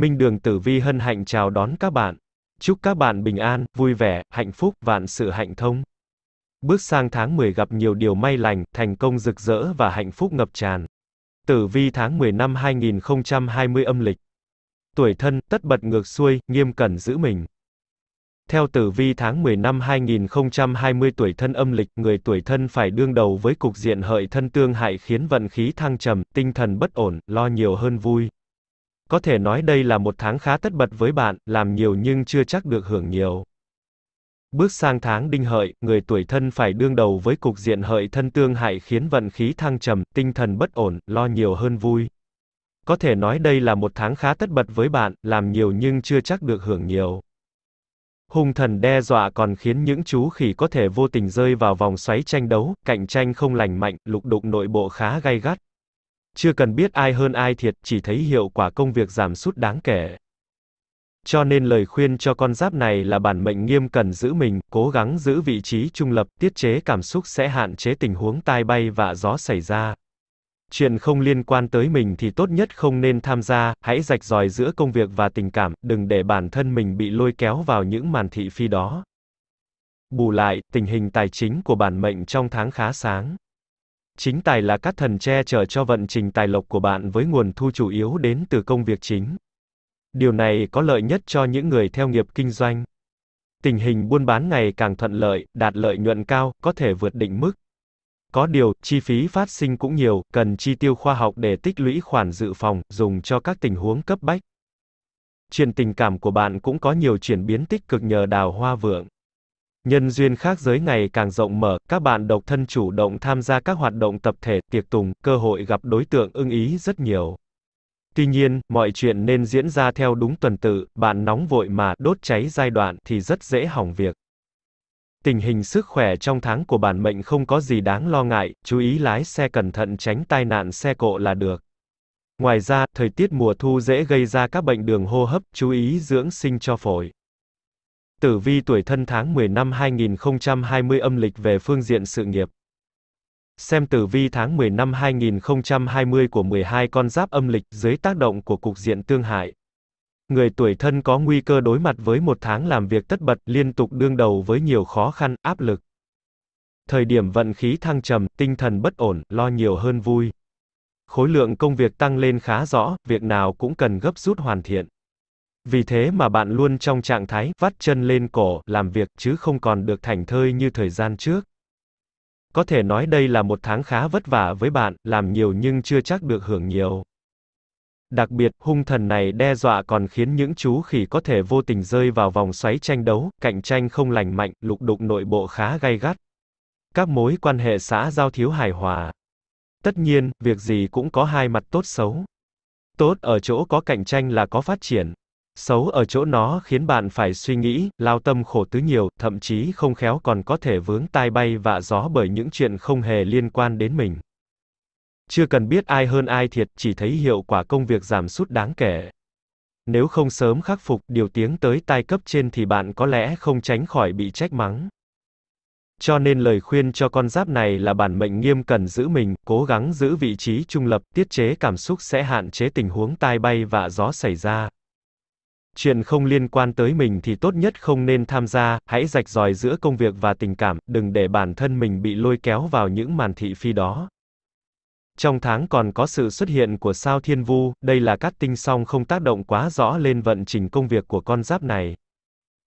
Minh Đường Tử Vi hân hạnh chào đón các bạn. Chúc các bạn bình an, vui vẻ, hạnh phúc, vạn sự hạnh thông. Bước sang tháng 10 gặp nhiều điều may lành, thành công rực rỡ và hạnh phúc ngập tràn. Tử vi tháng 10 năm 2020 âm lịch. Tuổi thân, tất bật ngược xuôi, nghiêm cẩn giữ mình. Theo tử vi tháng 10 năm 2020 tuổi thân âm lịch, người tuổi thân phải đương đầu với cục diện hợi thân tương hại khiến vận khí thăng trầm, tinh thần bất ổn, lo nhiều hơn vui. Có thể nói đây là một tháng khá tất bật với bạn, làm nhiều nhưng chưa chắc được hưởng nhiều. Bước sang tháng đinh hợi, người tuổi thân phải đương đầu với cục diện hợi thân tương hại khiến vận khí thăng trầm, tinh thần bất ổn, lo nhiều hơn vui. Có thể nói đây là một tháng khá tất bật với bạn, làm nhiều nhưng chưa chắc được hưởng nhiều. Hung thần đe dọa còn khiến những chú khỉ có thể vô tình rơi vào vòng xoáy tranh đấu, cạnh tranh không lành mạnh, lục đục nội bộ khá gay gắt. Chưa cần biết ai hơn ai thiệt, chỉ thấy hiệu quả công việc giảm sút đáng kể. Cho nên lời khuyên cho con giáp này là bản mệnh nghiêm cần giữ mình, cố gắng giữ vị trí trung lập, tiết chế cảm xúc sẽ hạn chế tình huống tai bay và gió xảy ra. Chuyện không liên quan tới mình thì tốt nhất không nên tham gia, hãy rạch ròi giữa công việc và tình cảm, đừng để bản thân mình bị lôi kéo vào những màn thị phi đó. Bù lại, tình hình tài chính của bản mệnh trong tháng khá sáng. Chính tài là các thần che chở cho vận trình tài lộc của bạn với nguồn thu chủ yếu đến từ công việc chính. Điều này có lợi nhất cho những người theo nghiệp kinh doanh. Tình hình buôn bán ngày càng thuận lợi, đạt lợi nhuận cao, có thể vượt định mức. Có điều, chi phí phát sinh cũng nhiều, cần chi tiêu khoa học để tích lũy khoản dự phòng, dùng cho các tình huống cấp bách. Chuyện tình cảm của bạn cũng có nhiều chuyển biến tích cực nhờ đào hoa vượng. Nhân duyên khác giới ngày càng rộng mở, các bạn độc thân chủ động tham gia các hoạt động tập thể, tiệc tùng, cơ hội gặp đối tượng ưng ý rất nhiều. Tuy nhiên, mọi chuyện nên diễn ra theo đúng tuần tự, bạn nóng vội mà đốt cháy giai đoạn thì rất dễ hỏng việc. Tình hình sức khỏe trong tháng của bản mệnh không có gì đáng lo ngại, chú ý lái xe cẩn thận tránh tai nạn xe cộ là được. Ngoài ra, thời tiết mùa thu dễ gây ra các bệnh đường hô hấp, chú ý dưỡng sinh cho phổi. Tử vi tuổi thân tháng 10 năm 2020 âm lịch về phương diện sự nghiệp. Xem tử vi tháng 10 năm 2020 của 12 con giáp âm lịch dưới tác động của cục diện tương hại. Người tuổi thân có nguy cơ đối mặt với một tháng làm việc tất bật liên tục đương đầu với nhiều khó khăn, áp lực. Thời điểm vận khí thăng trầm, tinh thần bất ổn, lo nhiều hơn vui. Khối lượng công việc tăng lên khá rõ, việc nào cũng cần gấp rút hoàn thiện. Vì thế mà bạn luôn trong trạng thái vắt chân lên cổ, làm việc chứ không còn được thảnh thơi như thời gian trước. Có thể nói đây là một tháng khá vất vả với bạn, làm nhiều nhưng chưa chắc được hưởng nhiều. Đặc biệt, hung thần này đe dọa còn khiến những chú khỉ có thể vô tình rơi vào vòng xoáy tranh đấu, cạnh tranh không lành mạnh, lục đục nội bộ khá gay gắt. Các mối quan hệ xã giao thiếu hài hòa. Tất nhiên, việc gì cũng có hai mặt tốt xấu. Tốt ở chỗ có cạnh tranh là có phát triển, Xấu ở chỗ nó khiến bạn phải suy nghĩ, lao tâm khổ tứ nhiều, thậm chí không khéo còn có thể vướng tai bay vạ gió bởi những chuyện không hề liên quan đến mình. Chưa cần biết ai hơn ai thiệt, chỉ thấy hiệu quả công việc giảm sút đáng kể. Nếu không sớm khắc phục điều tiếng tới tai cấp trên thì bạn có lẽ không tránh khỏi bị trách mắng. Cho nên lời khuyên cho con giáp này là bản mệnh nghiêm cần giữ mình, cố gắng giữ vị trí trung lập, tiết chế cảm xúc sẽ hạn chế tình huống tai bay và gió xảy ra. Chuyện không liên quan tới mình thì tốt nhất không nên tham gia, hãy rạch ròi giữa công việc và tình cảm, đừng để bản thân mình bị lôi kéo vào những màn thị phi đó. Trong tháng còn có sự xuất hiện của sao Thiên Vu, đây là các tinh song không tác động quá rõ lên vận trình công việc của con giáp này.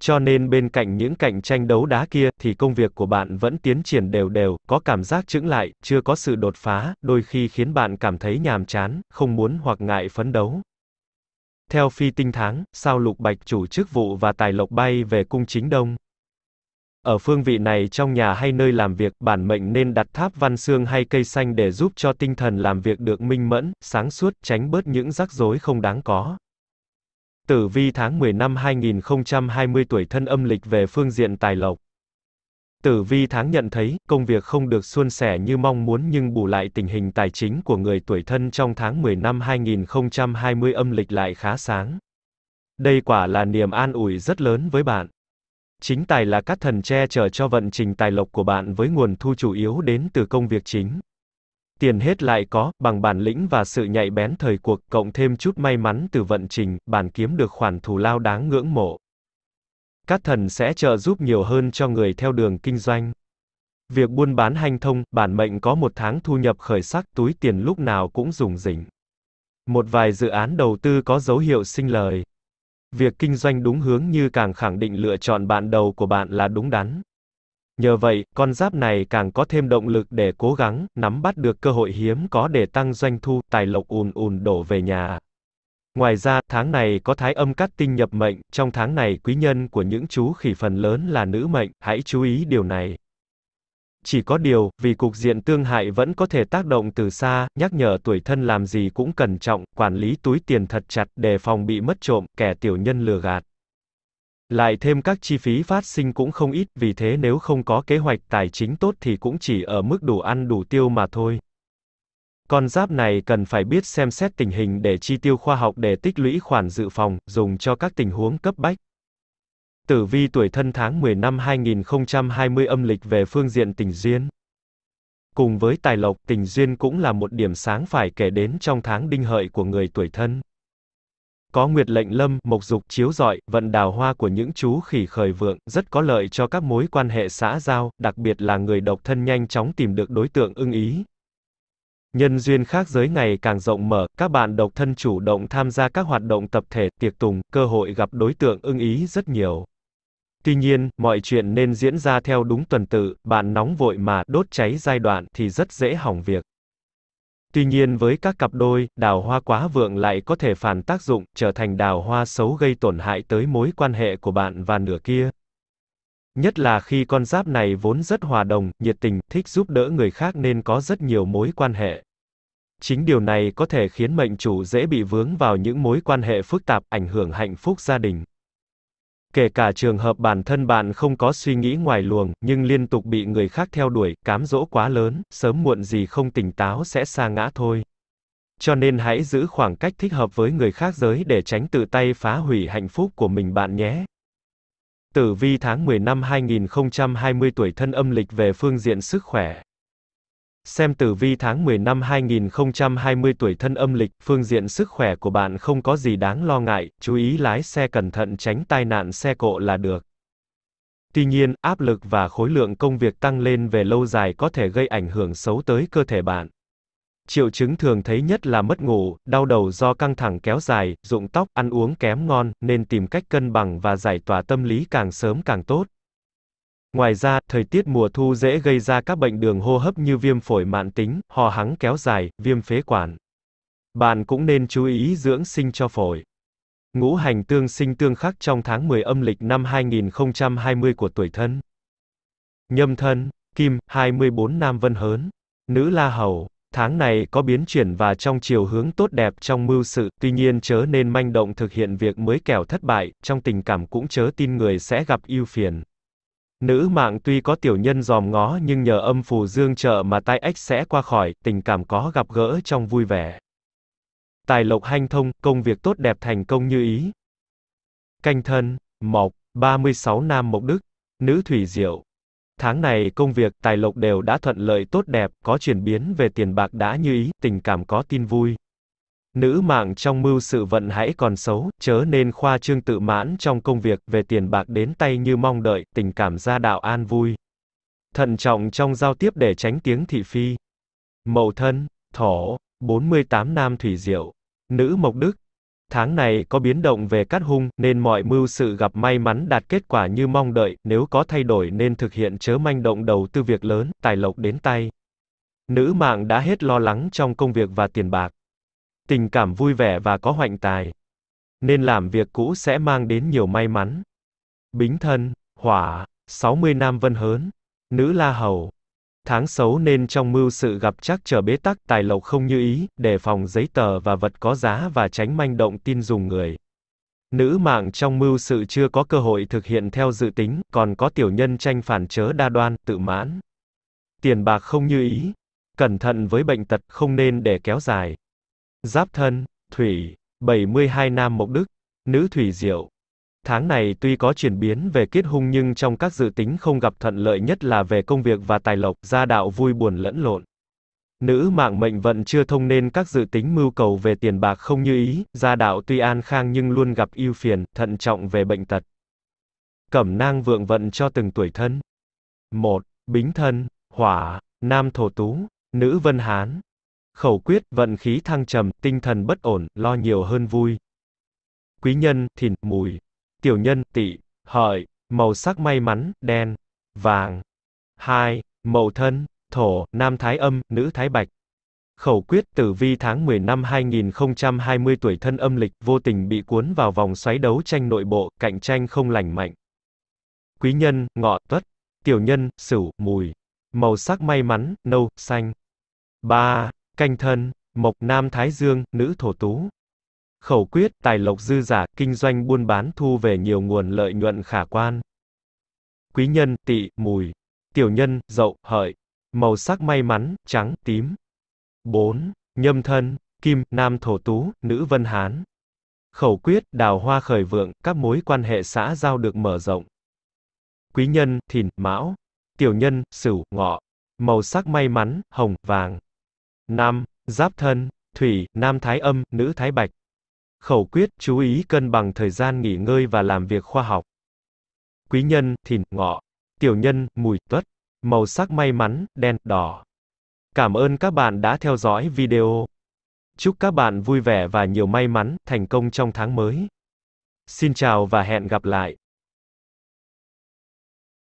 Cho nên bên cạnh những cạnh tranh đấu đá kia thì công việc của bạn vẫn tiến triển đều đều, có cảm giác chững lại, chưa có sự đột phá, đôi khi khiến bạn cảm thấy nhàm chán, không muốn hoặc ngại phấn đấu. Theo phi tinh tháng, sao lục bạch chủ chức vụ và tài lộc bay về cung chính đông. Ở phương vị này trong nhà hay nơi làm việc, bản mệnh nên đặt tháp văn xương hay cây xanh để giúp cho tinh thần làm việc được minh mẫn, sáng suốt, tránh bớt những rắc rối không đáng có. Tử vi tháng 10 năm 2020 tuổi thân âm lịch về phương diện tài lộc. Tử Vi tháng nhận thấy, công việc không được suôn sẻ như mong muốn nhưng bù lại tình hình tài chính của người tuổi thân trong tháng 10 năm 2020 âm lịch lại khá sáng. Đây quả là niềm an ủi rất lớn với bạn. Chính tài là các thần che chở cho vận trình tài lộc của bạn với nguồn thu chủ yếu đến từ công việc chính. Tiền hết lại có, bằng bản lĩnh và sự nhạy bén thời cuộc, cộng thêm chút may mắn từ vận trình, bạn kiếm được khoản thù lao đáng ngưỡng mộ các thần sẽ trợ giúp nhiều hơn cho người theo đường kinh doanh. Việc buôn bán hanh thông, bản mệnh có một tháng thu nhập khởi sắc, túi tiền lúc nào cũng dùng rỉnh. Một vài dự án đầu tư có dấu hiệu sinh lời. Việc kinh doanh đúng hướng như càng khẳng định lựa chọn bạn đầu của bạn là đúng đắn. Nhờ vậy, con giáp này càng có thêm động lực để cố gắng, nắm bắt được cơ hội hiếm có để tăng doanh thu, tài lộc ùn ùn đổ về nhà. Ngoài ra, tháng này có thái âm cát tinh nhập mệnh, trong tháng này quý nhân của những chú khỉ phần lớn là nữ mệnh, hãy chú ý điều này. Chỉ có điều, vì cục diện tương hại vẫn có thể tác động từ xa, nhắc nhở tuổi thân làm gì cũng cẩn trọng, quản lý túi tiền thật chặt, đề phòng bị mất trộm, kẻ tiểu nhân lừa gạt. Lại thêm các chi phí phát sinh cũng không ít, vì thế nếu không có kế hoạch tài chính tốt thì cũng chỉ ở mức đủ ăn đủ tiêu mà thôi. Con giáp này cần phải biết xem xét tình hình để chi tiêu khoa học để tích lũy khoản dự phòng, dùng cho các tình huống cấp bách. Tử vi tuổi thân tháng 10 năm 2020 âm lịch về phương diện tình duyên. Cùng với tài lộc, tình duyên cũng là một điểm sáng phải kể đến trong tháng đinh hợi của người tuổi thân. Có nguyệt lệnh lâm, mộc dục chiếu rọi, vận đào hoa của những chú khỉ khởi vượng, rất có lợi cho các mối quan hệ xã giao, đặc biệt là người độc thân nhanh chóng tìm được đối tượng ưng ý, Nhân duyên khác giới ngày càng rộng mở, các bạn độc thân chủ động tham gia các hoạt động tập thể, tiệc tùng, cơ hội gặp đối tượng ưng ý rất nhiều. Tuy nhiên, mọi chuyện nên diễn ra theo đúng tuần tự, bạn nóng vội mà đốt cháy giai đoạn thì rất dễ hỏng việc. Tuy nhiên với các cặp đôi, đào hoa quá vượng lại có thể phản tác dụng, trở thành đào hoa xấu gây tổn hại tới mối quan hệ của bạn và nửa kia. Nhất là khi con giáp này vốn rất hòa đồng, nhiệt tình, thích giúp đỡ người khác nên có rất nhiều mối quan hệ. Chính điều này có thể khiến mệnh chủ dễ bị vướng vào những mối quan hệ phức tạp, ảnh hưởng hạnh phúc gia đình. Kể cả trường hợp bản thân bạn không có suy nghĩ ngoài luồng, nhưng liên tục bị người khác theo đuổi, cám dỗ quá lớn, sớm muộn gì không tỉnh táo sẽ sa ngã thôi. Cho nên hãy giữ khoảng cách thích hợp với người khác giới để tránh tự tay phá hủy hạnh phúc của mình bạn nhé. Tử vi tháng 10 năm 2020 tuổi thân âm lịch về phương diện sức khỏe. Xem tử vi tháng 10 năm 2020 tuổi thân âm lịch, phương diện sức khỏe của bạn không có gì đáng lo ngại, chú ý lái xe cẩn thận tránh tai nạn xe cộ là được. Tuy nhiên, áp lực và khối lượng công việc tăng lên về lâu dài có thể gây ảnh hưởng xấu tới cơ thể bạn. Triệu chứng thường thấy nhất là mất ngủ, đau đầu do căng thẳng kéo dài, rụng tóc, ăn uống kém ngon, nên tìm cách cân bằng và giải tỏa tâm lý càng sớm càng tốt. Ngoài ra, thời tiết mùa thu dễ gây ra các bệnh đường hô hấp như viêm phổi mạn tính, ho hắng kéo dài, viêm phế quản. Bạn cũng nên chú ý dưỡng sinh cho phổi. Ngũ hành tương sinh tương khắc trong tháng 10 âm lịch năm 2020 của tuổi thân. Nhâm thân, kim, 24 nam vân hớn, nữ la hầu tháng này có biến chuyển và trong chiều hướng tốt đẹp trong mưu sự, tuy nhiên chớ nên manh động thực hiện việc mới kẻo thất bại, trong tình cảm cũng chớ tin người sẽ gặp ưu phiền. Nữ mạng tuy có tiểu nhân dòm ngó nhưng nhờ âm phù dương trợ mà tai ếch sẽ qua khỏi, tình cảm có gặp gỡ trong vui vẻ. Tài lộc hanh thông, công việc tốt đẹp thành công như ý. Canh thân, mộc, 36 nam mộc đức, nữ thủy diệu, Tháng này công việc, tài lộc đều đã thuận lợi tốt đẹp, có chuyển biến về tiền bạc đã như ý, tình cảm có tin vui. Nữ mạng trong mưu sự vận hãy còn xấu, chớ nên khoa trương tự mãn trong công việc, về tiền bạc đến tay như mong đợi, tình cảm gia đạo an vui. Thận trọng trong giao tiếp để tránh tiếng thị phi. Mậu thân, thổ, 48 nam thủy diệu, nữ mộc đức, Tháng này có biến động về cát hung, nên mọi mưu sự gặp may mắn đạt kết quả như mong đợi, nếu có thay đổi nên thực hiện chớ manh động đầu tư việc lớn, tài lộc đến tay. Nữ mạng đã hết lo lắng trong công việc và tiền bạc. Tình cảm vui vẻ và có hoạnh tài. Nên làm việc cũ sẽ mang đến nhiều may mắn. Bính thân, hỏa, 60 nam vân hớn, nữ la hầu, tháng xấu nên trong mưu sự gặp chắc trở bế tắc tài lộc không như ý, đề phòng giấy tờ và vật có giá và tránh manh động tin dùng người. Nữ mạng trong mưu sự chưa có cơ hội thực hiện theo dự tính, còn có tiểu nhân tranh phản chớ đa đoan, tự mãn. Tiền bạc không như ý. Cẩn thận với bệnh tật không nên để kéo dài. Giáp thân, thủy, 72 nam mộc đức, nữ thủy diệu, Tháng này tuy có chuyển biến về kết hung nhưng trong các dự tính không gặp thuận lợi nhất là về công việc và tài lộc, gia đạo vui buồn lẫn lộn. Nữ mạng mệnh vận chưa thông nên các dự tính mưu cầu về tiền bạc không như ý, gia đạo tuy an khang nhưng luôn gặp ưu phiền, thận trọng về bệnh tật. Cẩm nang vượng vận cho từng tuổi thân. 1. Bính thân, hỏa, nam thổ tú, nữ vân hán. Khẩu quyết, vận khí thăng trầm, tinh thần bất ổn, lo nhiều hơn vui. Quý nhân, thìn, mùi, tiểu nhân, tỵ, hợi, màu sắc may mắn, đen, vàng. 2. Mậu thân, thổ, nam thái âm, nữ thái bạch. Khẩu quyết tử vi tháng 10 năm 2020 tuổi thân âm lịch vô tình bị cuốn vào vòng xoáy đấu tranh nội bộ, cạnh tranh không lành mạnh. Quý nhân, ngọ, tuất, tiểu nhân, sửu, mùi. Màu sắc may mắn, nâu, xanh. 3. Canh thân, mộc nam thái dương, nữ thổ tú khẩu quyết, tài lộc dư giả, kinh doanh buôn bán thu về nhiều nguồn lợi nhuận khả quan. Quý nhân, tỵ, mùi. Tiểu nhân, dậu, hợi. Màu sắc may mắn, trắng, tím. 4. Nhâm thân, kim, nam thổ tú, nữ vân hán. Khẩu quyết, đào hoa khởi vượng, các mối quan hệ xã giao được mở rộng. Quý nhân, thìn, mão. Tiểu nhân, sửu, ngọ. Màu sắc may mắn, hồng, vàng. 5. Giáp thân, thủy, nam thái âm, nữ thái bạch. Khẩu quyết, chú ý cân bằng thời gian nghỉ ngơi và làm việc khoa học. Quý nhân, thìn, ngọ. Tiểu nhân, mùi, tuất. Màu sắc may mắn, đen, đỏ. Cảm ơn các bạn đã theo dõi video. Chúc các bạn vui vẻ và nhiều may mắn, thành công trong tháng mới. Xin chào và hẹn gặp lại.